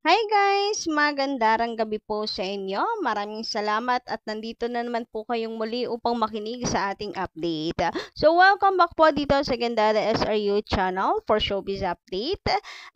Hi guys! Magandarang gabi po sa inyo. Maraming salamat at nandito na naman po kayong muli upang makinig sa ating update. So welcome back po dito sa Gandara SRU channel for showbiz update.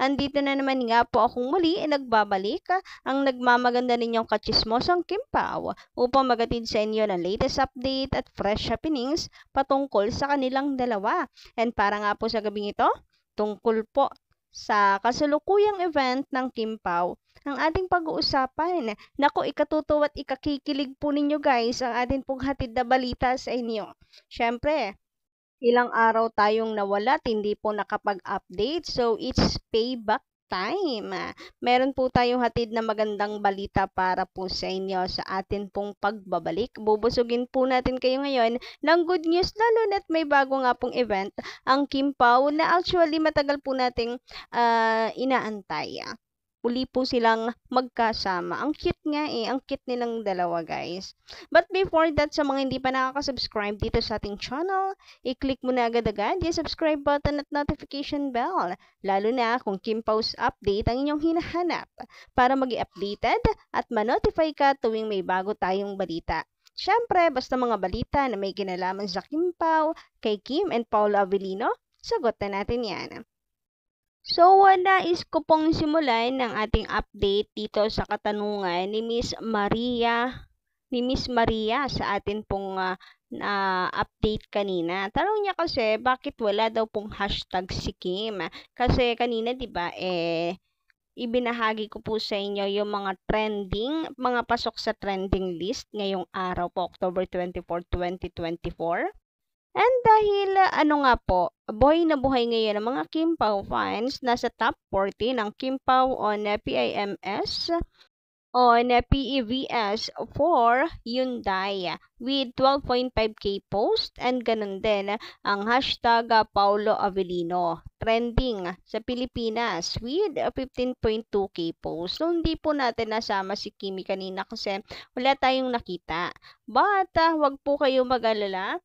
Andito na naman nga po akong muli eh, nagbabalik ang nagmamaganda ninyong kachismosang Kimpaw upang magatid sa inyo ng latest update at fresh happenings patungkol sa kanilang dalawa. And para nga po sa gabing ito, tungkol po sa kasalukuyang event ng Kimpaw, ang ating pag-uusapan. Nako, ikatutuwa at ikakikilig po ninyo guys ang atin pong hatid na balita sa inyo. Siyempre, ilang araw tayong nawala at hindi po nakapag-update. So, it's payback time. Meron po tayong hatid na magandang balita para po sa inyo sa atin pong pagbabalik. Bubusugin po natin kayo ngayon ng good news lalo na't may bago nga pong event, ang Kimpaw na actually matagal po nating uh, inaantay. Muli po silang magkasama. Ang cute nga eh. Ang cute nilang dalawa guys. But before that, sa mga hindi pa nakakasubscribe dito sa ating channel, i-click mo na agad-agad yung subscribe button at notification bell. Lalo na kung Kim Post update ang inyong hinahanap para mag updated at ma-notify ka tuwing may bago tayong balita. Siyempre, basta mga balita na may kinalaman sa Kim Pao, kay Kim and Paul Avellino, sagot na natin yan. So, wala is ko pong simulan ng ating update dito sa katanungan ni Miss Maria ni Miss Maria sa atin pong uh, ah, uh, update kanina. Tanong niya kasi bakit wala daw pong hashtag si Kim? Kasi kanina 'di ba eh ibinahagi ko po sa inyo yung mga trending, mga pasok sa trending list ngayong araw po, October 24, 2024. And dahil ano nga po, buhay na buhay ngayon ang mga Kimpaw fans, nasa top 40 ng Kimpaw on PIMS on PEVS for Hyundai with 12.5k post and ganun din ang hashtag Paulo Avellino trending sa Pilipinas with 15.2k post. So, hindi po natin nasama si Kimi kanina kasi wala tayong nakita. But, uh, wag po kayo mag-alala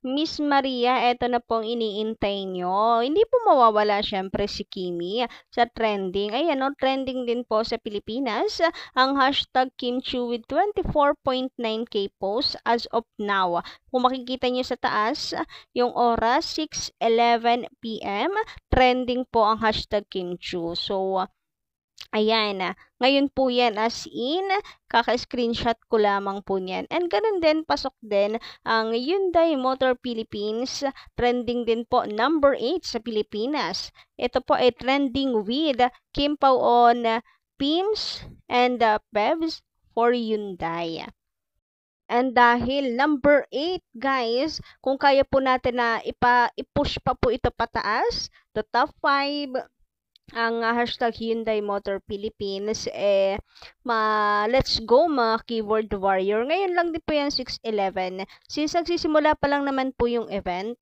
Miss Maria, eto na pong iniintay nyo. Hindi po mawawala syempre si Kimi sa trending. Ayan o, no, trending din po sa Pilipinas. Ang hashtag Kimchi with 24.9k posts as of now. Kung makikita nyo sa taas, yung oras 6.11pm, trending po ang hashtag Kimchi. So, Ayan. Ah, ngayon po yan as in, kaka-screenshot ko lamang po niyan. And ganun din, pasok din ang Hyundai Motor Philippines. Trending din po number 8 sa Pilipinas. Ito po ay trending with Kim Pao on PIMS and uh, PEVs for Hyundai. And dahil number 8 guys, kung kaya po natin na ipa-push pa po ito pataas, the top 5 ang uh, hashtag Hyundai Motor Philippines eh ma let's go mga keyword warrior ngayon lang din po yan 611 since nagsisimula pa lang naman po yung event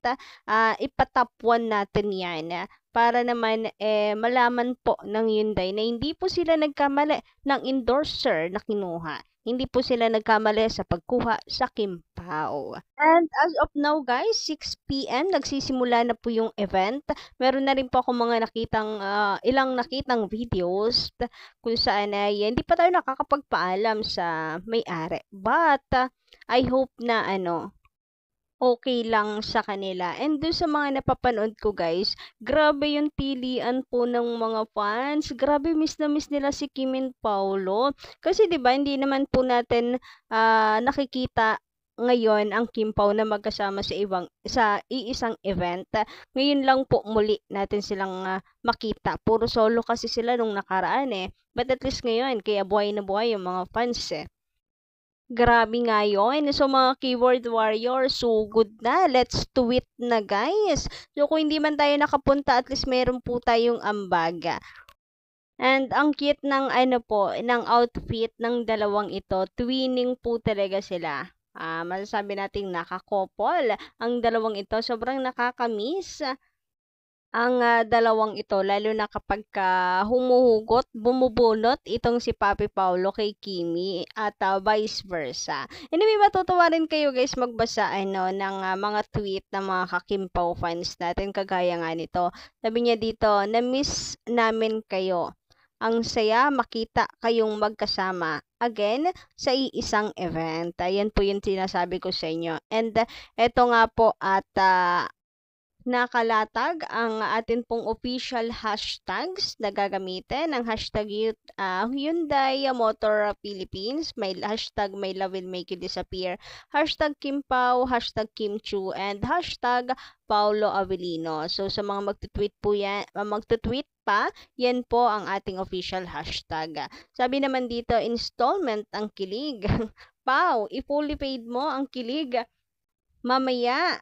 uh, ipatop 1 natin yan para naman eh, malaman po ng Hyundai na hindi po sila nagkamali ng endorser na kinuha. Hindi po sila nagkamali sa pagkuha sa Kim Pao. And as of now guys, 6pm nagsisimula na po yung event. Meron na rin po ako mga nakitang, uh, ilang nakitang videos kung saan ay eh, hindi pa tayo nakakapagpaalam sa may-ari. But uh, I hope na ano, okay lang sa kanila. And do sa mga napapanood ko guys, grabe yung pilian po ng mga fans. Grabe miss na miss nila si Kimin Paulo. Kasi 'di ba hindi naman po natin uh, nakikita ngayon ang Kim Pao na magkasama sa ibang sa iisang event. Ngayon lang po muli natin silang uh, makita. Puro solo kasi sila nung nakaraan eh. But at least ngayon, kaya buhay na buhay yung mga fans eh. Grabe nga yun. So, mga keyword warrior, so good na. Let's tweet na, guys. So, kung hindi man tayo nakapunta, at least meron po tayong ambaga. And ang cute ng ano po, ng outfit ng dalawang ito, twinning po talaga sila. Ah, uh, masasabi nating nakakopol ang dalawang ito. Sobrang nakakamiss ang uh, dalawang ito, lalo na kapag ka ah, humuhugot, bumubulot itong si Papi Paolo kay Kimi at uh, vice versa. Hindi Anyway, matutuwa rin kayo guys magbasa ano, ng uh, mga tweet ng mga kakimpaw fans natin kagaya nga nito. Sabi niya dito, na-miss namin kayo. Ang saya makita kayong magkasama again sa iisang event. Ayan po yung sinasabi ko sa inyo. And uh, eto nga po at uh, nakalatag ang atin pong official hashtags na gagamitin. Ang hashtag uh, Hyundai Motor Philippines, may hashtag May Love Will Make You Disappear, hashtag Kim Pao, hashtag Kim Chu, and hashtag Paulo Avellino. So sa mga magtutweet po yan, uh, ah, magtutweet pa, yan po ang ating official hashtag. Sabi naman dito, installment ang kilig. Pau, i-fully paid mo ang kilig mamaya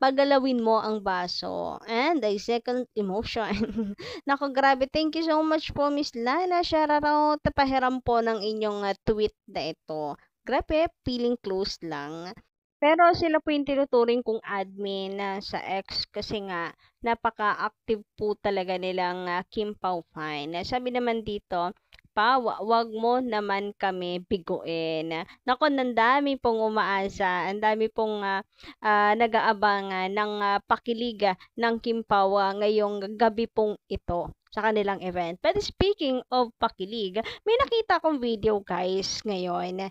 pagalawin mo ang baso. And the second emotion. Nako, grabe. Thank you so much po, Miss Lana. Shararo, tapahiram po ng inyong uh, tweet na ito. Grabe, feeling close lang. Pero sila po yung tinuturing kong admin uh, sa X kasi nga napaka-active po talaga nilang uh, Kim Pao Fine. Sabi naman dito, pa, wag mo naman kami biguin. Nako, ang dami pong umaasa, ang dami pong uh, ah, uh, ah, nag-aabangan ng uh, ah, pakiliga ng Kimpawa ngayong gabi pong ito sa kanilang event. But speaking of pakilig, may nakita akong video guys ngayon.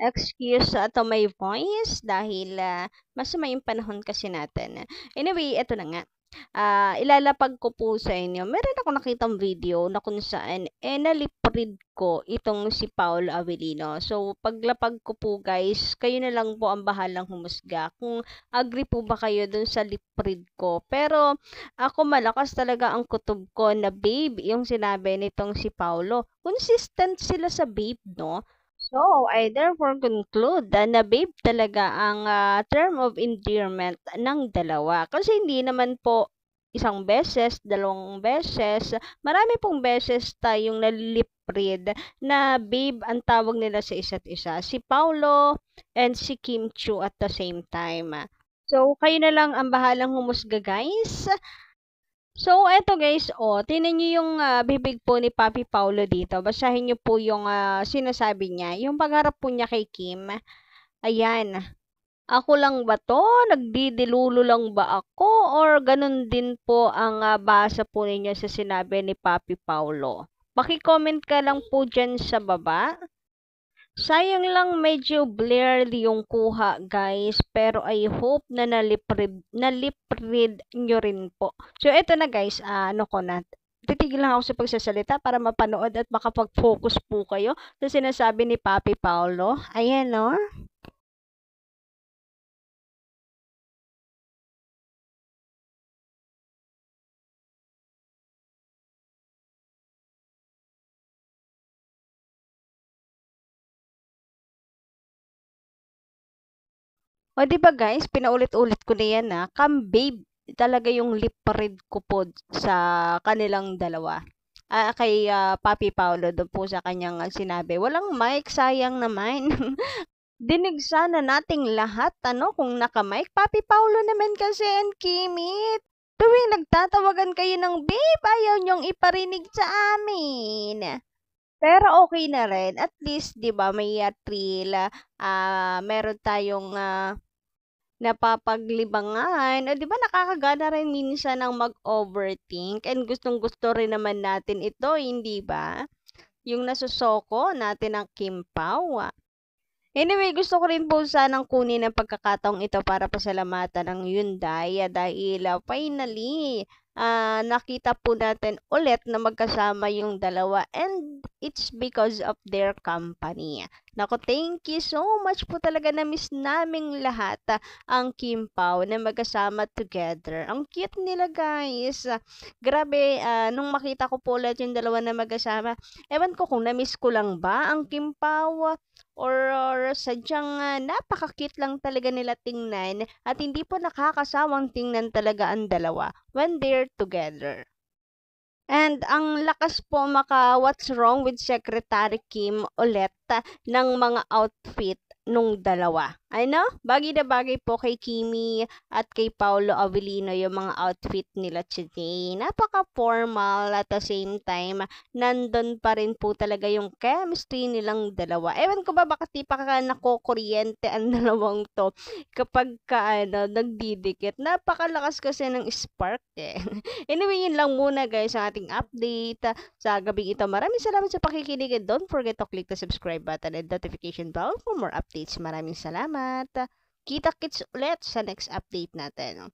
Excuse uh, to my voice dahil uh, mas may panahon kasi natin. Anyway, ito na nga uh, ilalapag ko po sa inyo. Meron ako nakitang video na kung saan eh, naliprid ko itong si Paul Avellino. So, paglapag ko po guys, kayo na lang po ang bahalang humusga. Kung agree po ba kayo dun sa liprid ko. Pero, ako malakas talaga ang kutob ko na babe, yung sinabi nitong si Paulo. Consistent sila sa babe, no? So, I therefore conclude uh, na babe talaga ang uh, term of endearment ng dalawa. Kasi hindi naman po isang beses, dalawang beses, marami pong beses tayong nalilip read na babe ang tawag nila sa isa't isa. Si Paulo and si Kim Chu at the same time. So, kayo na lang ang bahalang humusga guys. So, eto guys, oh, tinan nyo yung uh, bibig po ni Papi Paolo dito. Basahin nyo po yung uh, sinasabi niya. Yung pagharap po niya kay Kim, ayan, ako lang ba to? Nagdidilulo lang ba ako? Or ganun din po ang uh, basa po ninyo sa sinabi ni Papi Paolo. Paki-comment ka lang po dyan sa baba. Sayang lang medyo blurred yung kuha guys, pero I hope na nalipread, nalipread nyo rin po. So ito na guys, uh, ano ko na, titigil lang ako sa pagsasalita para mapanood at makapag-focus po kayo sa sinasabi ni Papi Paolo. Ayan no. Oh. O, di ba guys, pinaulit-ulit ko na yan na, ah. come babe talaga yung lip read ko po sa kanilang dalawa. Uh, kay uh, Papi Paolo doon po sa kanyang sinabi, walang mic, sayang naman. Dinig sana nating lahat, ano, kung naka-mic. Papi Paolo naman kasi and Kimit. Tuwing nagtatawagan kayo ng babe, ayaw niyong iparinig sa amin. Pero okay na rin. At least, di ba, may uh, thrill. Uh, meron tayong uh, napapaglibangan. O, di ba nakakagana rin minsan ng mag-overthink and gustong-gusto rin naman natin ito, hindi ba? Yung nasusoko natin ang kimpaw. Anyway, gusto ko rin po sanang kunin ang pagkakataong ito para pasalamatan ang Hyundai ah, dahil uh, finally, uh, nakita po natin ulit na magkasama yung dalawa and it's because of their company. Nako, thank you so much po talaga na miss naming lahat uh, ang Kim Pao na magkasama together. Ang cute nila guys. Uh, grabe, uh, nung makita ko po ulit yung dalawa na magkasama, ewan ko kung na-miss ko lang ba ang Kim Pao uh, or, or sadyang uh, napaka-cute lang talaga nila tingnan at hindi po nakakasawang tingnan talaga ang dalawa when they're together. And ang lakas po maka What's Wrong with Secretary Kim ulit ng mga outfit nung dalawa ano, bagay na bagay po kay Kimi at kay Paolo Avellino yung mga outfit nila today. Napaka-formal at the same time, nandun pa rin po talaga yung chemistry nilang dalawa. Ewan ko ba, bakit di pa ka ang dalawang to kapag ka, ano, nagdidikit. Napakalakas kasi ng spark eh. anyway, yun lang muna guys ang ating update sa gabi ito. Maraming salamat sa pakikinig and don't forget to click the subscribe button and notification bell for more updates. Maraming salamat salamat. Ah, kita-kits ulit sa next update natin.